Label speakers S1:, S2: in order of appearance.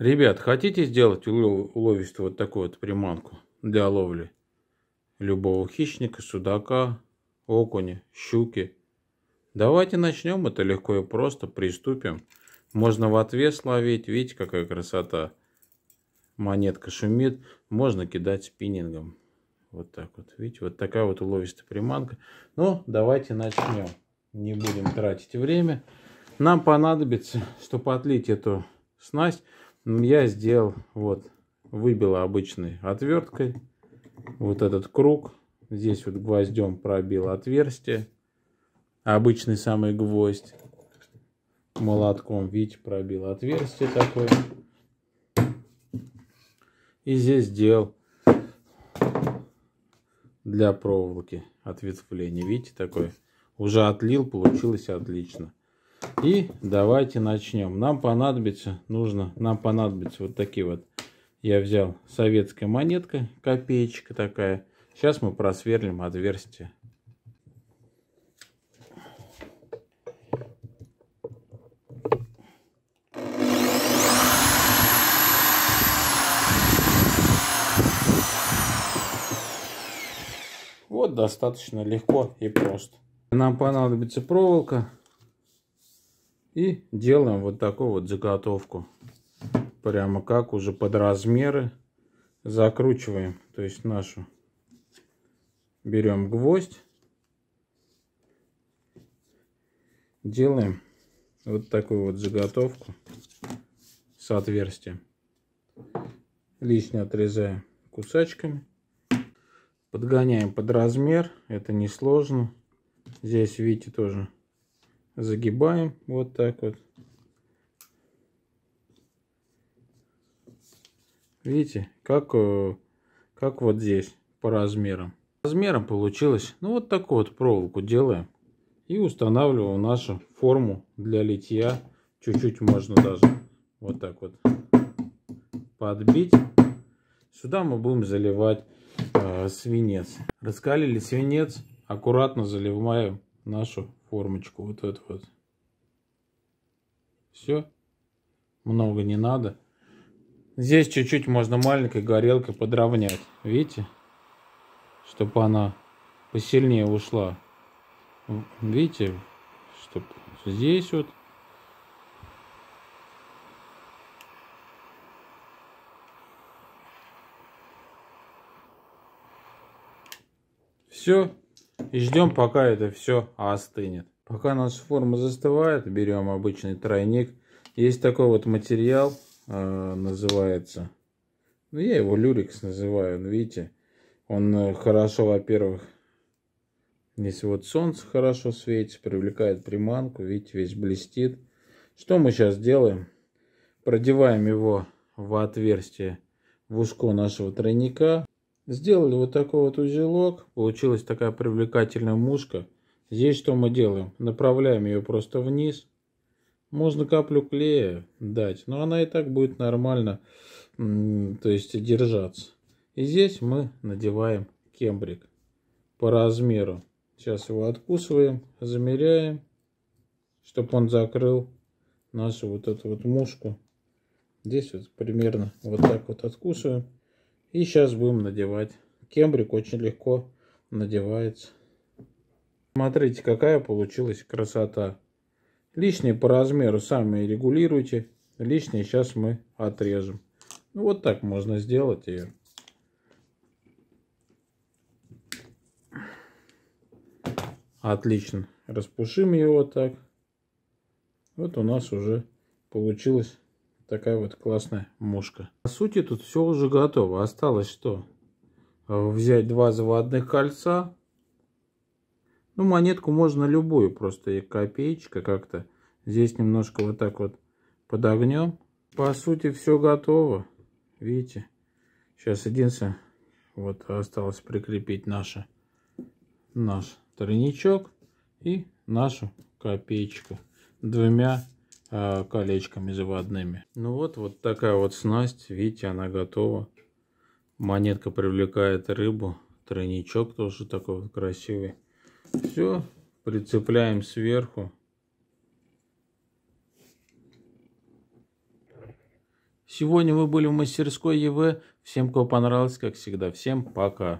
S1: Ребят, хотите сделать уловистую вот такую вот приманку для ловли? Любого хищника, судака, окуня, щуки. Давайте начнем, это легко и просто, приступим. Можно в отвес ловить, видите, какая красота. Монетка шумит, можно кидать спиннингом. Вот так вот, видите, вот такая вот уловистая приманка. Ну, давайте начнем. Не будем тратить время. Нам понадобится, чтобы отлить эту снасть, ну, я сделал вот выбила обычной отверткой вот этот круг здесь вот гвоздем пробил отверстие обычный самый гвоздь молотком видите пробил отверстие такое и здесь сделал для проволоки ответвление видите такое уже отлил получилось отлично и давайте начнем. Нам понадобится, нужно, нам понадобится вот такие вот. Я взял советская монетка, копеечка такая. Сейчас мы просверлим отверстие. Вот достаточно легко и просто. Нам понадобится проволока и делаем вот такую вот заготовку. Прямо как уже под размеры закручиваем. То есть нашу. Берем гвоздь. Делаем вот такую вот заготовку с отверстием. Лишнее отрезаем кусачками. Подгоняем под размер. Это несложно. Здесь, видите, тоже загибаем вот так вот. Видите, как, э, как вот здесь по размерам. Размером получилось, ну вот такую вот проволоку делаем. И устанавливаем нашу форму для литья. Чуть-чуть можно даже вот так вот подбить. Сюда мы будем заливать э, свинец. Раскалили свинец, аккуратно заливаем нашу формочку, вот эту вот. Все. Много не надо. Здесь чуть-чуть можно маленькой горелкой подровнять. Видите? Чтобы она посильнее ушла. Видите? Чтобы здесь вот. Все. И ждем, пока это все остынет. Пока наша форма застывает, берем обычный тройник. Есть такой вот материал, э, называется. Ну, я его люрикс называю, ну, видите. Он э, хорошо, во-первых, если вот солнце хорошо светит, привлекает приманку, видите, весь блестит. Что мы сейчас делаем? Продеваем его в отверстие в ушко нашего тройника. Сделали вот такой вот узелок. Получилась такая привлекательная мушка. Здесь что мы делаем? Направляем ее просто вниз. Можно каплю клея дать, но она и так будет нормально, то есть держаться. И здесь мы надеваем кембрик по размеру. Сейчас его откусываем, замеряем, чтобы он закрыл нашу вот эту вот мушку. Здесь вот примерно вот так вот откусываем. И сейчас будем надевать. Кембрик очень легко надевается. Смотрите, какая получилась красота. Лишние по размеру сами регулируйте. Лишние сейчас мы отрежем. Ну, вот так можно сделать ее. Отлично. Распушим его так. Вот у нас уже получилось такая вот классная мушка. По сути, тут все уже готово. Осталось что? Э, взять два заводных кольца. Ну, монетку можно любую, просто и копеечка как-то. Здесь немножко вот так вот подогнем. По сути, все готово. Видите? Сейчас единственное, вот осталось прикрепить наше, наш тройничок и нашу копеечку двумя а, колечками заводными. Ну вот, вот такая вот снасть, видите, она готова. Монетка привлекает рыбу, тройничок тоже такой вот красивый. Все, прицепляем сверху. Сегодня вы были в мастерской ЕВ. Всем, кто понравилось, как всегда, всем пока.